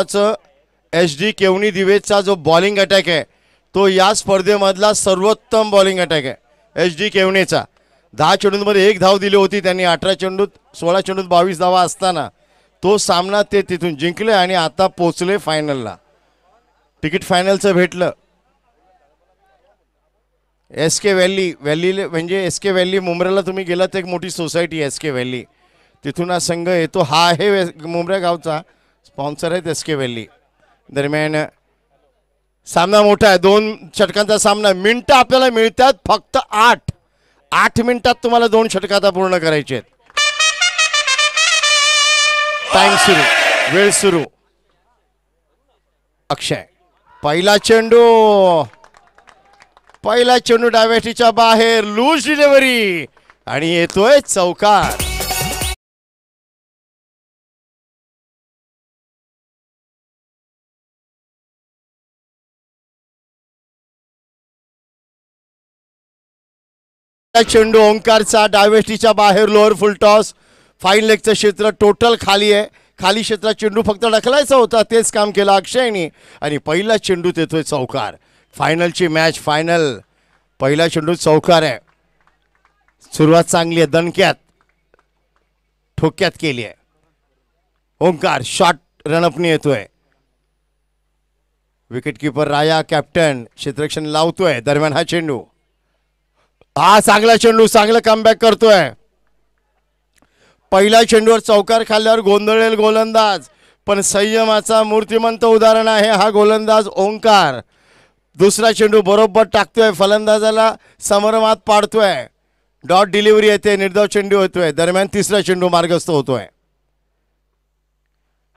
H D केवनी दिवेचा जो bowling attack आहे तो या स्पर्धेमधला सर्वोत्तम बॉलिंग अटॅक आहे एच डी केवनेचा दहा चेंडूंमध्ये एक धाव दिली होती त्यांनी अठरा चेंडूत सोळा चेंडूत बावीस धावा असताना तो सामना ते तिथून जिंकले आणि आता पोचले फायनलला तिकीट फायनलचं भेटलं एस के व्हॅली व्हॅली म्हणजे एस के व्हॅली मुंब्राला तुम्ही गेलात एक मोठी सोसायटी एस के व्हॅली तिथून हा संघ येतो हा आहे मुंब्र्या गावचा स्पॉन्सर आहेत एस के वेल्ली दरम्यान सामना मोठा आहे दोन षटकांचा सामना मिनटं आपल्याला मिळतात फक्त आठ आठ मिनिटात तुम्हाला दोन षटक आता पूर्ण करायचे आहेत टाइम सुरू वेळ सुरू अक्षय पहिला चेंडू पहिला चेंडू डायबेटीच्या बाहेर लूज डिलेवरी आणि येतोय चौकार चेंडू ओंकारचा डायवेस्टीच्या बाहेर लोअर टॉस फाईन लेगचं क्षेत्र टोटल खाली आहे खाली क्षेत्रात चेंडू फक्त ढकलायचा होता तेच काम केलं अक्षयनी आणि पहिला चेंडू देतोय चौकार फायनलची मॅच फायनल पहिला चेंडू चौकार आहे सुरुवात चांगली आहे दणक्यात ठोक्यात केली आहे ओंकार शॉट रणपणी येतोय विकेटकीपर राया कॅप्टन क्षेत्रक्षण लावतोय दरम्यान हा चेंडू हा चांगला चेंडू चांगलं बॅक करतोय पहिल्या चेंडूवर चौकार खाल्ल्यावर गोंधळेल गोलंदाज पण संयमाचा मूर्तिमंत उदाहरण आहे हा गोलंदाज ओंकार दुसरा चेंडू बरोबर टाकतोय फलंदाजाला समरमात पाडतोय डॉट डिलिव्हरी येते निर्धाव चेंडू होतोय दरम्यान तिसरा चेंडू मार्गस्थ होतोय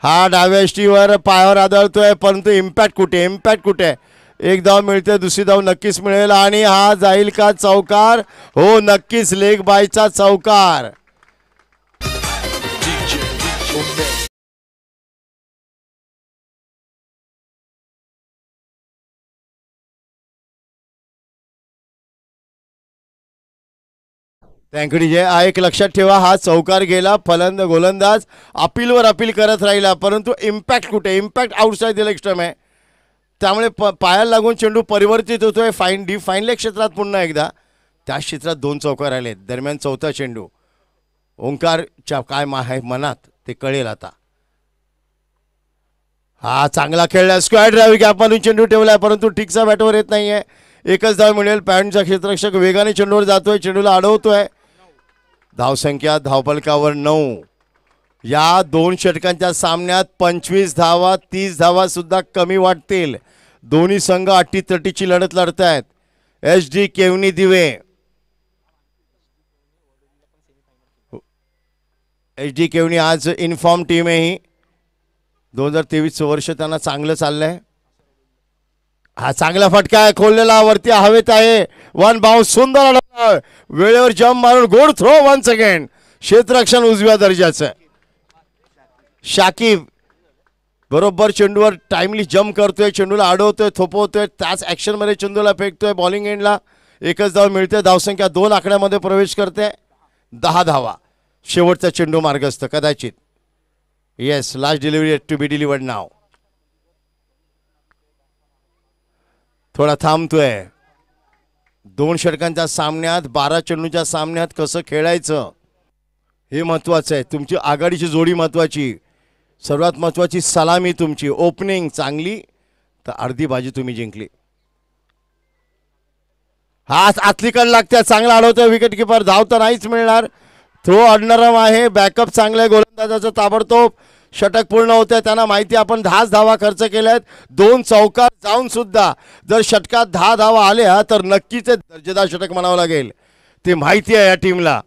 हा डाव्या पायावर आदळतोय परंतु इम्पॅक्ट कुठे इम्पॅक्ट कुठे एक धाव मिळते दुसरी धाव नक्कीच मिळेल आणि हा जाईल का चौकार हो नक्कीच लेग बायचा चौकार डीजे जय एक लक्षात ठेवा हा चौकार गेला फलंद गोलंदाज अपीलवर अपील करत राहिला परंतु इम्पॅक्ट कुठे इम्पॅक्ट आउटसाईड दिला एक्स्ट्रम आहे त्यामुळे प पायाला लागून चेंडू परिवर्तित होतोय फाईन डी फाईनल्या क्षेत्रात पुन्हा एकदा त्या क्षेत्रात दोन चौकार आले दरम्यान चौथा चेंडू ओंकारच्या काय आहे मनात ते कळेल आता हा चांगला खेळला स्क्वेअर ड्राईव्ह गॅपमधून चेंडू ठेवला आहे परंतु ठीकचा बॅटवर येत नाहीये एकच धाव मिळेल पॅन्टचा क्षेत्ररक्षक वेगाने चेंडूवर जातोय चेंडूला अडवतोय धावसंख्या धावपलकावर नऊ या दोन षटकांच्या सामन्यात पंचवीस धावा तीस धावा सुद्धा कमी वाटतील दोन्ही संघ अटी तटीची लढत लढत आहेत एच डी केवनी दिवे एच डी केवनी आज इनफॉर्म टीम आहे ही दोन हजार तेवीसचं वर्ष त्यांना चांगलं चाललंय हा चांगला फटका आहे खोललेला वरती हवेत आहे वन भाऊ सुंदर वेळेवर जम्प मारून गोड थ्रो वन सेकंड क्षेत्ररक्षण उजव्या दर्जाचं शाकिब बरोबर चेंडूवर टाइमली जम्प करतोय चेंडूला अडवतोय थोपवतोय त्याच ॲक्शनमध्ये चेंडूला फेकतोय बॉलिंग एंडला एकच धाव मिळते धावसंख्या दोन आकड्यामध्ये प्रवेश करते दहा धावा शेवटचा चेंडू मार्गस्थ कदाचित yes last delivery to be delivered नाव थोडा थांबतोय दोन षटकांच्या सामन्यात बारा चेंडूच्या सामन्यात कसं खेळायचं हे महत्त्वाचं आहे तुमची आघाडीची जोडी महत्त्वाची सर्वात महत्वाची सलामी तुमची ओपनिंग चांगली तर अर्धी बाजी तुम्ही जिंकली हा आतली लागते लागत्या चांगला अडवतोय विकेट किपर तर नाहीच मिळणार थ्रो अडनरम आहे बॅकअप चांगलं आहे गोलंदाजाचं ताबडतोब षटक पूर्ण होते त्यांना माहिती आपण दहाच धावा खर्च केल्या आहेत दोन चौकार जाऊन सुद्धा जर षटकात दहा धावा आल्या तर नक्कीच दर्जेदार षटक म्हणावं लागेल ते माहिती आहे या टीमला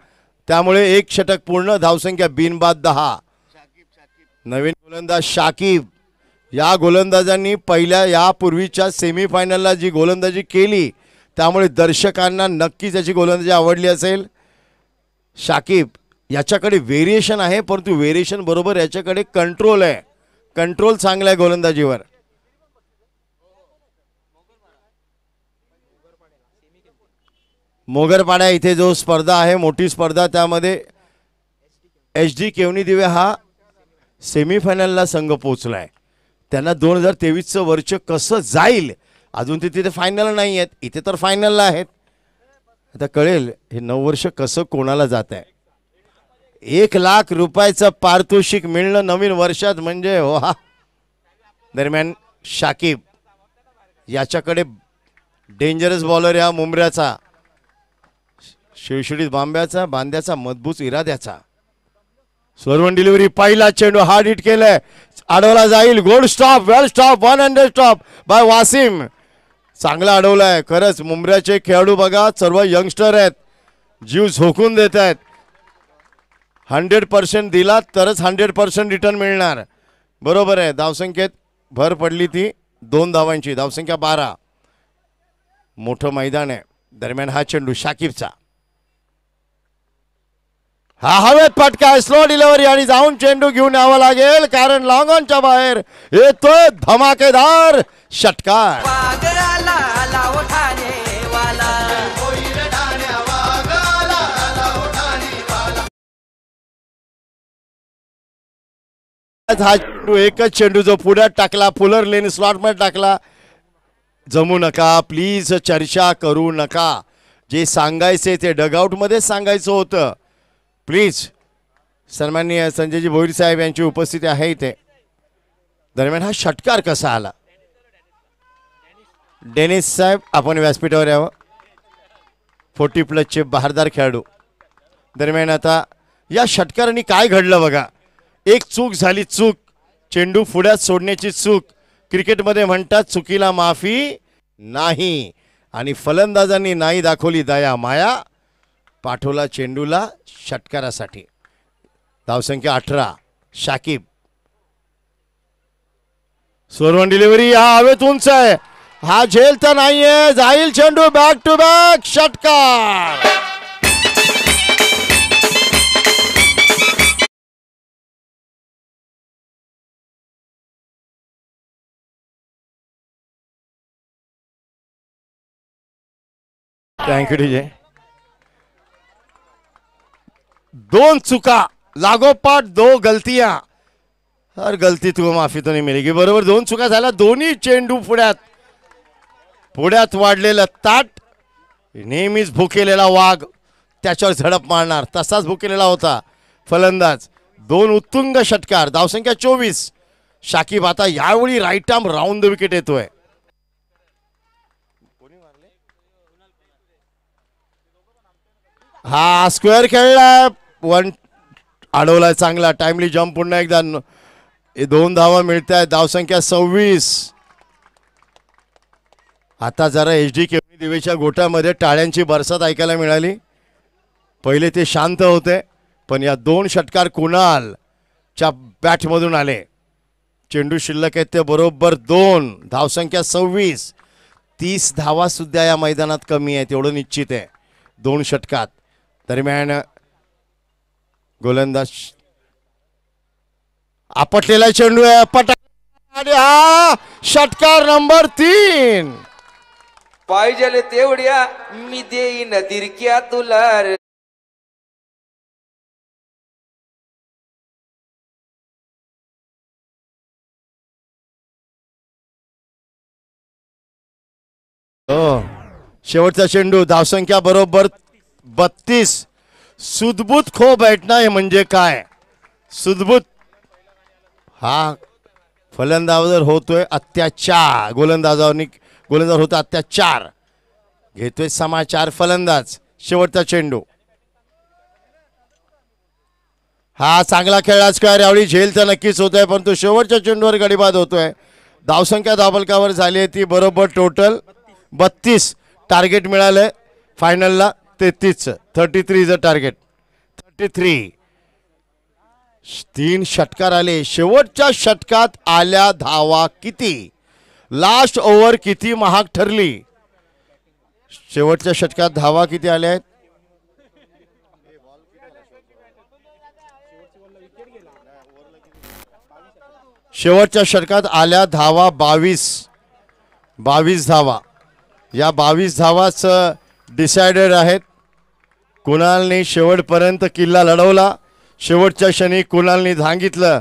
त्यामुळे एक षटक पूर्ण धावसंख्या बिनबाद दहा नवीन गोलंदाज शाकिब या गोलंदाजांनी पहिल्या यापूर्वीच्या सेमीफायनलला जी गोलंदाजी केली त्यामुळे दर्शकांना नक्कीच याची गोलंदाजी आवडली असेल शाकिब याच्याकडे व्हेरिएशन आहे परंतु वेरिएशन बरोबर याच्याकडे कंट्रोल आहे कंट्रोल चांगला आहे गोलंदाजीवर मोगरपाड्या इथे जो स्पर्धा आहे मोठी स्पर्धा त्यामध्ये एच डी केवनी दिवे हा सेमीफायनलला संघ पोचलाय त्यांना दोन हजार तेवीसचं वर्ष कसं जाईल अजून ते तिथे फायनल नाही आहेत इथे तर फायनलला आहेत आता कळेल हे नऊ वर्ष कसं कोणाला जात आहे एक लाख रुपयाचं पारितोषिक मिळणं नवीन वर्षात म्हणजे हो हा दरम्यान शाकिब याच्याकडे डेंजरस बॉलर या मुंबऱ्याचा शिळशिडीत बांब्याचा बांध्याचा मजबूत इराद्याचा सोरवन डिलिव्हरी पहिला चेंडू हार्ड हिट केलाय अडवला जाईल gold stop well stop one hundred stop by Wasim चांगला अडवलाय खरंच मुंबऱ्याचे खेळाडू बघा सर्व यंगस्टर आहेत जीव झोकून देत आहेत हंड्रेड पर्सेंट दिला तरच हंड्रेड पर्सेंट रिटर्न मिळणार बरोबर आहे धावसंख्येत भर पडली ती दोन धावांची धावसंख्या बारा मोठं मैदान आहे दरम्यान हा चेंडू शाकिबचा हा हवेत फटका स्लो डिलिव्हरी आणि जाऊन चेंडू घेऊन यावा लागेल कारण लॉंग ऑनच्या बाहेर येतोय धमाकेदार षटकार हा चेंडू एकच चेंडू जो पुढे टाकला पुलर लेन मध्ये टाकला जमू नका प्लीज चर्चा करू नका जे सांगायचे ते डगआउट मध्ये सांगायचं होतं प्लीज सन्माननीय संजयजी भोईर साहेब यांची उपस्थिती आहे इथे दरम्यान हा षटकार कसा आला डेनिस साहेब आपण व्यासपीठावर यावं फोर्टी प्लसचे बहारदार खेळाडू दरम्यान आता या षटकारांनी काय घडलं बघा एक चूक झाली चूक चेंडू फुड्यात सोडण्याची चूक क्रिकेटमध्ये म्हणतात चुकीला माफी नाही आणि फलंदाजांनी नाही दाखवली दया माया पाठवला चेंडूला षटकारासाठी धावसंख्या अठरा शाकिब सोरवन डिलिव्हरी हा हवेत उंच आहे हा झेल तर नाहीये जाईल चेंडू बॅक टू बॅक षटकार थँक्यू डी जे दोन चुका लागोपाठ दो गलतिया हर गलती तू माफी तो नाही मिळेगी बरोबर दोन चुका झाल्या दोन्ही चेंडू फुड्यात पुड़ वाढलेलं ताट नेहमीच भुकेलेला वाघ त्याच्यावर झडप मारणार तसाच भुकेलेला होता फलंदाज दोन उत्तुंग षटकार धावसंख्या चोवीस शाकिब आता यावेळी right arm round the wicket येतोय हा स्क्वेअर खेळला वन अडवलाय चांगला टाइमली जम्प पुन्हा एकदा दोन धावा मिळत आहेत धावसंख्या सव्वीस आता जरा एच डी केवणी दिवेच्या गोटामध्ये टाळ्यांची बरसात ऐकायला मिळाली पहिले ते शांत होते पण या दोन षटकार कुणालच्या बॅटमधून आले चेंडू शिल्लक आहेत ते बरोबर दोन धावसंख्या सव्वीस तीस धावासुद्धा या मैदानात कमी आहेत एवढं निश्चित आहे दोन षटकात दरम्यान गोलंदाज आपटलेला चेंडू आहे पटा हा षटकार नंबर तीन पाहिजे तेवढ्या मी देईन दिरक्या तुला हो शेवटचा चेंडू धावसंख्या बरोबर बत्तीस सुदबूत खो बैठना हे म्हणजे काय सुदबूत हा फलंदाजावर होतोय अत्याचार गोलंदाजावरनी गोलंदाज होता अत्याचार घेतोय समाचार फलंदाज शेवटचा चेंडू हा चांगला आज काय यावेळी झेल तर नक्कीच होत आहे परंतु शेवटच्या चेंडूवर गडीबाद होतोय धावसंख्या धाबलकावर झाली आहे ती बरोबर टोटल बत्तीस टार्गेट मिळालंय फायनलला तेहतीस thirty three is a target thirty three तीन षटकार आले शेवटच्या षटकात आल्या धावा किती लास्ट ओव्हर किती महाग ठरली शेवटच्या षटकात धावा किती आल्या आहेत शेवटच्या षटकात आल्या धावा बावीस बावीस धावा या बावीस धावाच डिसाइडेड आहेत कुणालने शेवटपर्यंत किल्ला लढवला शेवटच्या क्षणी कुणालने सांगितलं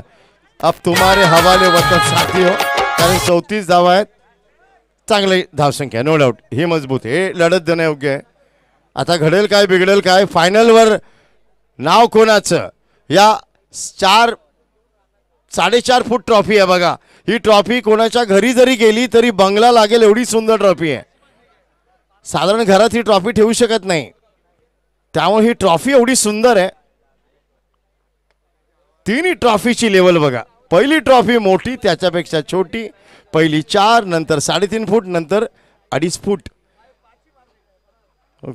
आप तुम्हारे हवाले वतन साथी हो कारण चौतीस धाव आहेत चांगली धावसंख्या नो डाऊट हे मजबूत हे लढत देणं योग्य आहे आता घडेल काय बिघडेल काय फायनलवर नाव कोणाचं या चार साडेचार फूट ट्रॉफी आहे बघा ही ट्रॉफी कोणाच्या घरी जरी गेली तरी बंगला लागेल एवढी सुंदर ट्रॉफी आहे साधारण घरात ही ट्रॉफी ठेवू शकत नाही त्यामुळे ही ट्रॉफी एवढी सुंदर आहे तिन्ही ट्रॉफीची लेवल बघा पहिली ट्रॉफी मोठी त्याच्यापेक्षा छोटी पहिली चार नंतर साडेतीन फूट नंतर अडीच फूट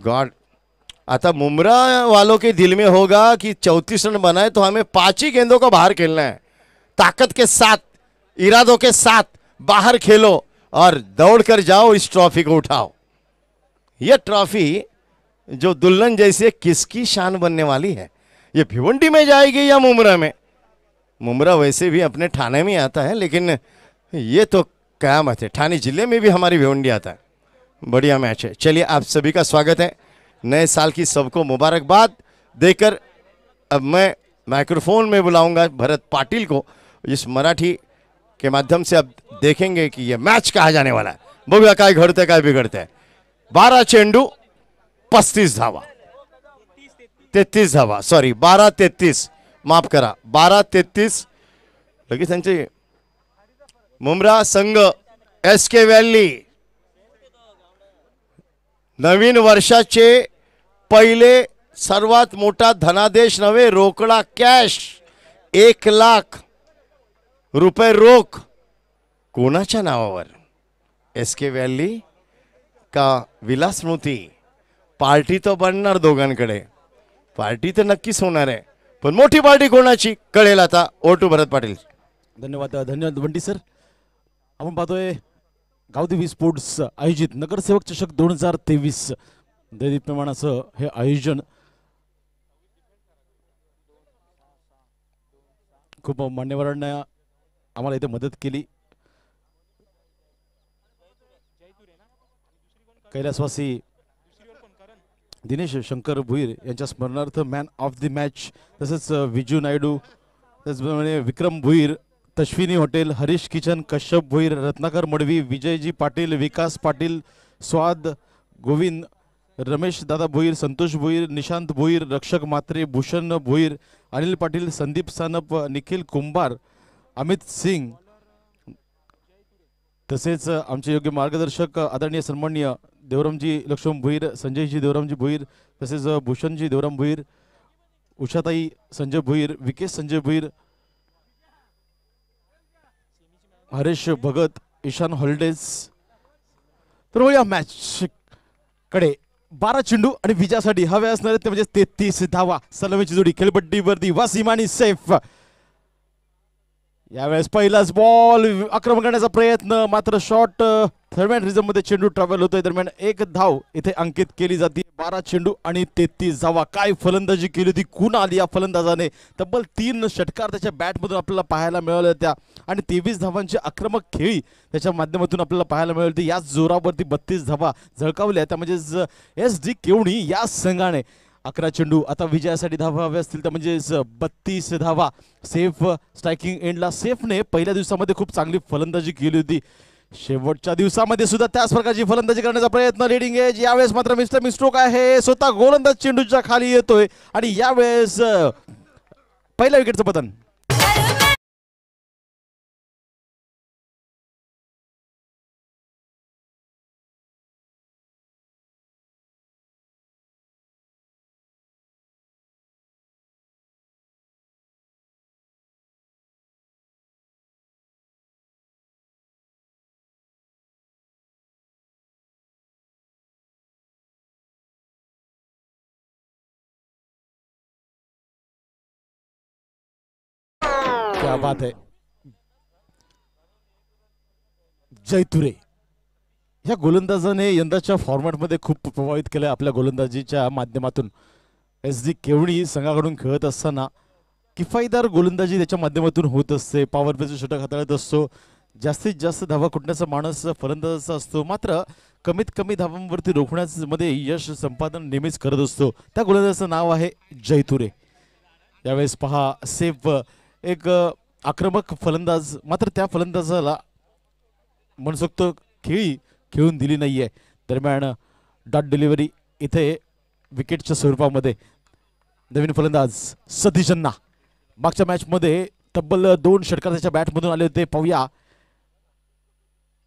गॉड oh आता मुमरा वालों के दिल में होगा कि चौतीस रन बनाए तो हमें पांच ही गेंदों को बाहर खेलना है ताकत के साथ इरादों के साथ बाहर खेलो और दौड़ कर जाओ इस ट्रॉफी को उठाओ यह ट्रॉफी जो दुल्हन जैसे किसकी शान बनने वाली है ये भिवंडी में जाएगी या मुमरा में मुमरा वैसे भी अपने थाने में आता है लेकिन ये तो कयामत है ठाणे जिले में भी हमारी भिवंडी आता है बढ़िया मैच है चलिए आप सभी का स्वागत है नए साल की सबको मुबारकबाद देकर अब मैं माइक्रोफोन में बुलाऊंगा भरत पाटिल को इस मराठी के माध्यम से अब देखेंगे कि ये मैच कहा जाने वाला है बघूया काय का बिगड़ते हैं बारह चेंडू पस्तीस धावा तेहतीस धावा सॉरी बारा तेहतीस माफ करा बारा तेहतीस लगेच त्यांचे मुमरा संघ एस के व्हॅली नवीन वर्षाचे पहिले सर्वात मोठा धनादेश नव्हे रोकडा कॅश एक लाख रुपये रोख कोणाच्या नावावर एस के व्हॅली का विलास स्मृती पार्टी तर बनणार दोघांकडे पार्टी तर नक्कीच होणार आहे पण मोठी पार्टी कोणाची कळेल आता ओटू भरत पाटील धन्यवाद धन्यवाद बंटी सर आपण पाहतोय गावदेवी स्पोर्ट्स आयोजित नगरसेवक चषक दोन हजार तेवीस प्रमाणाचं हे आयोजन खूप मान्यवरांना आम्हाला इथे मदत केली कैलासवासी दिनेश शंकर भुईर यांच्या स्मरणार्थ मॅन ऑफ द मॅच तसंच विजू नायडू त्याचप्रमाणे विक्रम भुईर तश्विनी हॉटेल हरीश किचन कश्यप भुईर रत्नाकर मडवी विजयजी पाटील विकास पाटील स्वाद गोविंद रमेश दादा भुईर संतोष भुईर निशांत भुईर रक्षक मात्रे भूषण भुईर अनिल पाटील संदीप सानप निखिल कुंभार अमित सिंग तसेच आमचे योग्य मार्गदर्शक आदरणीय सन्माननीय देवरामजी लक्ष्मण भुईर संजयजी देवरामजी भुईर तसेच भूषणजी देवराम भुईर उषाताई संजय भुईर विकेश संजय भुईर हरेश भगत ईशान हॉलिडेज तर या मॅच कडे बारा चेंडू आणि विजयासाठी हवे असणारे ते म्हणजे तेहतीस धावा सलामीची जोडी खेळपट्टीवरती वासिमानी सेफ यावेळेस पहिलाच बॉल आक्रमण करण्याचा प्रयत्न मात्र शॉर्ट थर्डमॅन रिझम मध्ये चेंडू ट्रॅव्हल होतोय दरम्यान एक धाव इथे अंकित केली जाते बारा चेंडू आणि तेहतीस धावा काय फलंदाजी केली होती कुण आली या फलंदाजाने तब्बल तीन षटकार त्याच्या बॅटमधून आपल्याला पाहायला मिळाल्या होत्या आणि तेवीस धावांची आक्रमक खेळी त्याच्या माध्यमातून आपल्याला पाहायला मिळाली होती याच जोरावरती बत्तीस धावा झळकावल्या त्या म्हणजे एस डी केवणी या संघाने अकरा चेंडू आता विजयासाठी धावा हव्या असतील तर म्हणजेच बत्तीस धावा सेफ स्ट्रायकिंग एंडला सेफने पहिल्या दिवसामध्ये खूप चांगली फलंदाजी केली होती शेवटच्या दिवसामध्ये सुद्धा त्याच प्रकारची फलंदाजी करण्याचा प्रयत्न लिडिंग एज यावेळेस मात्र मिस्टर मिस्ट्रोक आहे स्वतः गोलंदाज चेंडूच्या खाली येतोय आणि यावेळेस पहिल्या विकेटचं पतन क्या hmm. बात जयतुरे या गोलंदाजाने यंदाच्या फॉर्मॅटमध्ये खूप प्रभावित केलं आपल्या गोलंदाजीच्या माध्यमातून एस डी केवणी संघाकडून खेळत असताना किफायदार गोलंदाजी त्याच्या माध्यमातून होत असते पॉवर प्लेचं षटक हाताळत असतो जास्तीत जास्त धावा कुटण्याचा माणूस फलंदाजाचा असतो मात्र कमीत कमी धावांवरती रोखण्यामध्ये यश संपादन नेहमीच करत असतो त्या गोलंदाजाचं नाव आहे जयतुरे यावेळेस पहा सेफ एक आक्रमक फलंदाज मात्र त्या फलंदाजाला शकतो खेळी खेळून दिली नाही आहे दरम्यान डॉट डिलिव्हरी इथे विकेटच्या स्वरूपामध्ये नवीन फलंदाज सतीशन्ना मागच्या मॅचमध्ये तब्बल दोन षटकार त्याच्या बॅटमधून आले होते पाहूया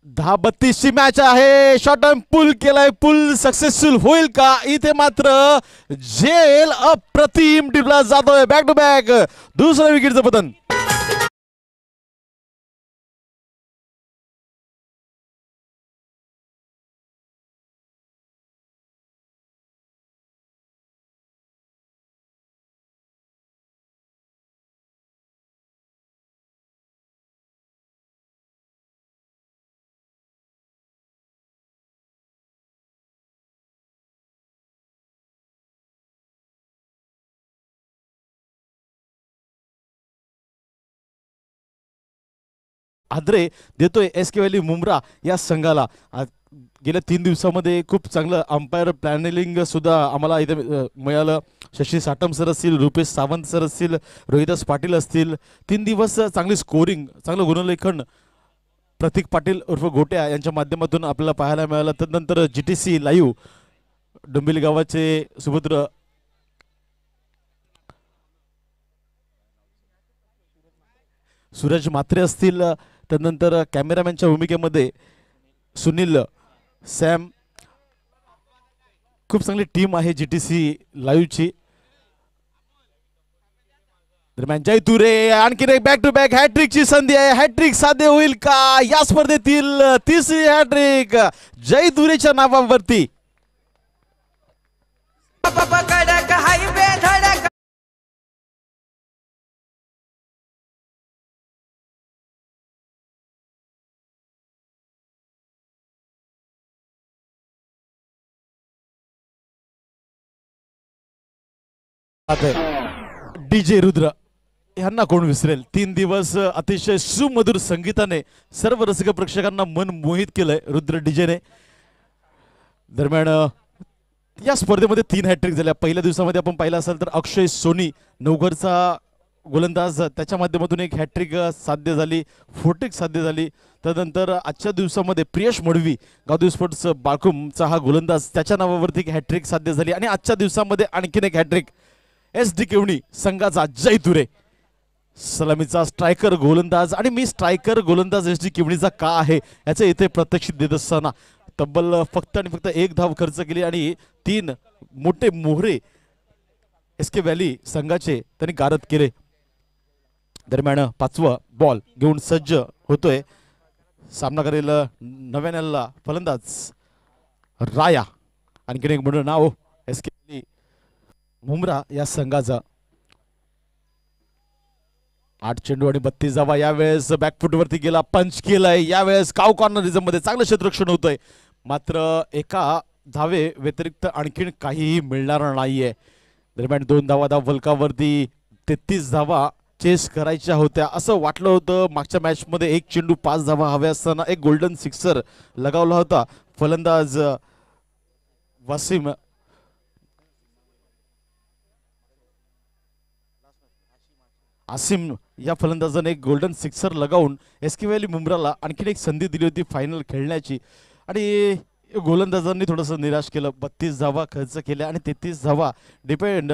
दहा बत्तीसची मॅच आहे शॉर्ट टाइम पुल केलाय पुल सक्सेसफुल होईल का इथे मात्र जेल अप्रतिम टिपला जातोय बॅक टू बॅक दुसरं विकेटचं पतन आदरे देतोय एस के व्हॅली मुमरा या संघाला गेल्या तीन दिवसामध्ये खूप चांगलं अंपायर प्लॅनिंग सुद्धा आम्हाला इथे मिळालं शशी साटम सर असतील रुपेश सावंत सर असतील रोहिदास पाटील असतील तीन दिवस चांगली स्कोरिंग चांगलं गुणलेखन प्रतीक पाटील उर्फ गोट्या यांच्या माध्यमातून आपल्याला पाहायला मिळालं तदनंतर G T C live Dombivli गावाचे सुभद्र सूरज मात्रे असतील त्यानंतर कॅमेरामॅनच्या भूमिकेमध्ये सुनील सॅम खूप चांगली टीम आहे जी टी सी लाईव्हची दरम्यान तुरे आणखीन एक बॅक टू बॅक हॅट्रिकची संधी आहे हॅट्रिक साधे होईल का या स्पर्धेतील तिसरी हॅट्रिक जय तुरेच्या नावावरती डीजे रुद्र यांना कोण विसरेल तीन दिवस अतिशय सुमधुर संगीताने सर्व रसिक प्रेक्षकांना मन मोहित केलंय रुद्र डीजेने दरम्यान या स्पर्धेमध्ये तीन हॅट्रिक झाल्या पहिल्या दिवसामध्ये आपण पाहिलं असाल तर अक्षय सोनी नवघरचा गोलंदाज त्याच्या माध्यमातून एक हॅट्रिक साध्य झाली फोटिक साध्य झाली त्यानंतर आजच्या दिवसामध्ये प्रियश मडवी गावदेव स्पोर्ट्स बाळकुमचा हा गोलंदाज त्याच्या नावावरती एक हॅट्रिक साध्य झाली आणि आजच्या दिवसामध्ये आणखीन एक हॅट्रिक एस डी केवणी संघाचा जय दुरे सलामीचा स्ट्रायकर गोलंदाज आणि मी स्ट्रायकर गोलंदाज एस डी केवणीचा का आहे याचं इथे प्रत्यक्षित देत असताना तब्बल फक्त आणि फक्त एक धाव खर्च केली आणि तीन मोठे मोहरे एस के व्हॅली संघाचे त्यांनी गारद केले दरम्यान पाचवा बॉल घेऊन सज्ज होतोय सामना करेल नव्यानला फलंदाज राया आणखीन एक म्हणून नाव मुमरा या संघाचा आठ चेंडू आणि बत्तीस धावा यावेळेस वरती गेला पंच केलाय यावेळेस काव कॉर्नरिझम मध्ये चांगलं क्षेत्रक्षण होतंय मात्र एका धावे व्यतिरिक्त आणखीन काहीही मिळणार नाहीये दरम्यान दोन धावा धाव फलकावरती तेहतीस धावा चेस करायच्या होत्या असं वाटलं होतं मागच्या मॅचमध्ये एक चेंडू पाच धावा हव्या असताना एक गोल्डन सिक्सर लगावला होता फलंदाज वासिम आसिम या फलंदाजाने एक गोल्डन सिक्सर लगावून एस के व्हॅली मुंब्राला आणखीन एक संधी दिली होती फायनल खेळण्याची आणि गोलंदाजांनी थोडंसं निराश केलं बत्तीस धावा खर्च केल्या आणि तेहतीस धावा डिपेंड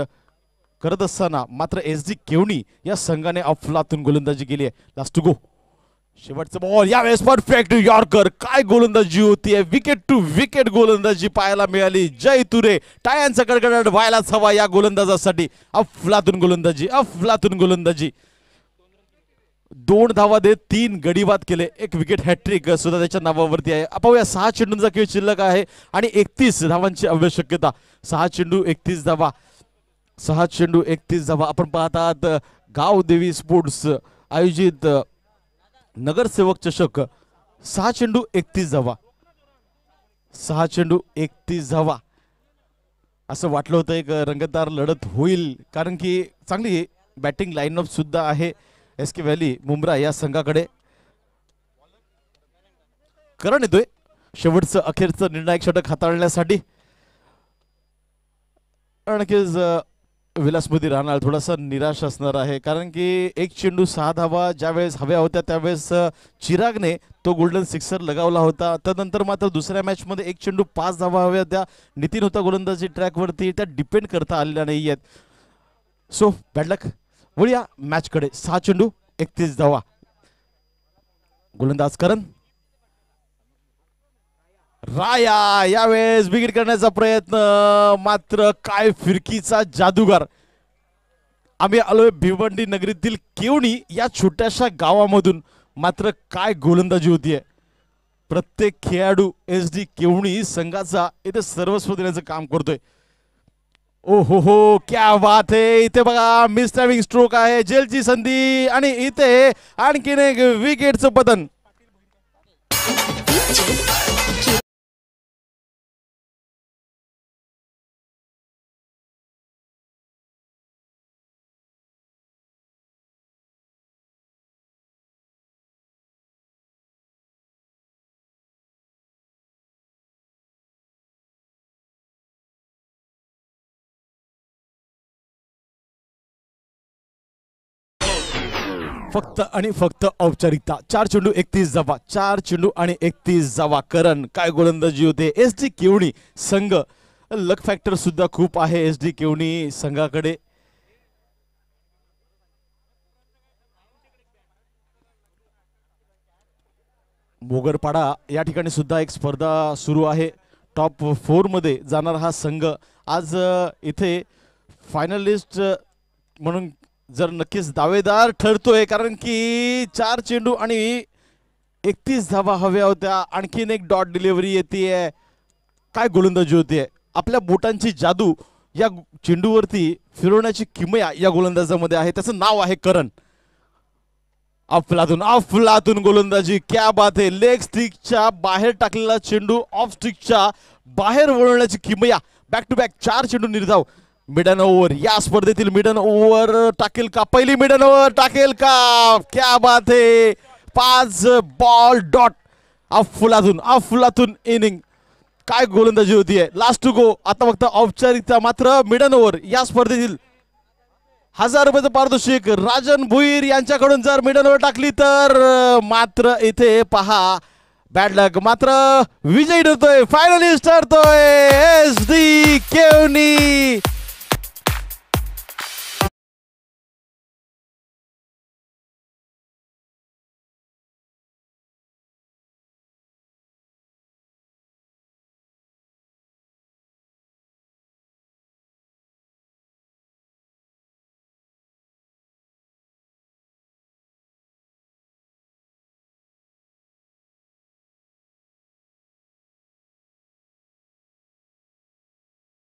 करत असताना मात्र एस डी केवणी या संघाने अफलातून गोलंदाजी केली आहे लास्ट गो शेवटचं बॉल यावेळेस परफेक्ट यॉर्कर काय गोलंदाजी होती आहे विकेट टू विकेट गोलंदाजी पाहायला मिळाली जय तुरे टायांचा कडकडाट व्हायलाच हवा या गोलंदाजासाठी अफलातून गोलंदाजी अफलातून गोलंदाजी दोन धावा देत तीन गडीबाद केले एक विकेट हॅट्रिक सुद्धा त्याच्या नावावरती आहे या सहा चेंडूंचा खेळ शिल्लक आहे आणि एकतीस धावांची आवश्यकता सहा चेंडू एकतीस धावा सहा चेंडू एकतीस धावा आपण पाहतात देवी स्पोर्ट्स आयोजित नगरसेवक चषक सहा चेंडू एकतीस धावा सहा चेंडू एकतीस धावा असं वाटलं होतं एक रंगतदार लढत होईल कारण की चांगली बॅटिंग लाईनअप सुद्धा आहे एस के व्हॅली मुंब्रा या संघाकडे करण येतोय शेवटचं अखेरचं निर्णायक षटक हाताळण्यासाठी आणखीच विलासमध्ये राहणार थोडासा निराश असणार आहे कारण की एक चेंडू सहा धावा ज्यावेळेस हव्या होत्या त्यावेळेस चिरागने तो गोल्डन सिक्सर लगावला होता त्यानंतर मात्र दुसऱ्या मॅचमध्ये एक चेंडू पाच धावा हव्या होत्या नितीन होता गोलंदाजी ट्रॅकवरती त्या डिपेंड करता आलेल्या नाही आहेत सो बॅडलक वळूया मॅचकडे सहा चेंडू एकतीस धावा गोलंदाज करण राया यावेळेस बिगीड करण्याचा प्रयत्न मात्र काय फिरकीचा जादूगार आम्ही आलोय भिवंडी नगरीतील केवणी या छोट्याशा गावामधून मात्र काय गोलंदाजी होतीये प्रत्येक खेळाडू एस डी केवणी संघाचा इथे सर्वस्व देण्याचं काम करतोय ओ हो हो क्या बात आहे इथे बघा मिस टायमिंग स्ट्रोक आहे जेलची संधी आणि इथे आणखीन एक विकेटचं पतन फक्त आणि फक्त औपचारिकता चार चेंडू एकतीस जावा चार चेंडू आणि एकतीस जावा करण काय गोलंदाजी होते एस डी केवणी संघ लक फॅक्टर सुद्धा खूप आहे एस डी केवणी संघाकडे मोगरपाडा या ठिकाणी सुद्धा एक स्पर्धा सुरू आहे टॉप मध्ये जाणारा हा संघ आज इथे फायनलिस्ट म्हणून जर नक्कीच दावेदार ठरतोय कारण की चार चेंडू आणि एकतीस धावा हव्या होत्या आणखीन एक डॉट डिलिव्हरी येते काय गोलंदाजी होतीये आपल्या बोटांची जादू या चेंडूवरती फिरवण्याची किमया या गोलंदाजामध्ये आहे त्याचं नाव आहे करण अफलातून अफलातून गोलंदाजी क्या बात आहे लेग स्टिकच्या बाहेर टाकलेला चेंडू ऑफ स्टिकच्या बाहेर वळवण्याची किमया बॅक टू बॅक चार चेंडू निर्धाव मिडन ओव्हर या स्पर्धेतील मिडन ओव्हर टाकेल का पहिली मिडन ओव्हर टाकेल का क्या बात आहे पाच बॉल डॉट अफुलातून अफुलातून इनिंग काय गोलंदाजी होती आहे लास्ट टू गो आता फक्त औपचारिकता मात्र मिडन ओव्हर या स्पर्धेतील हजार रुपयाचं पारितोषिक राजन भुईर यांच्याकडून जर मिडन ओव्हर टाकली तर मात्र इथे पहा बॅड लक मात्र विजयी ठरतोय फायनलिस्ट ठरतोय एस डी केवनी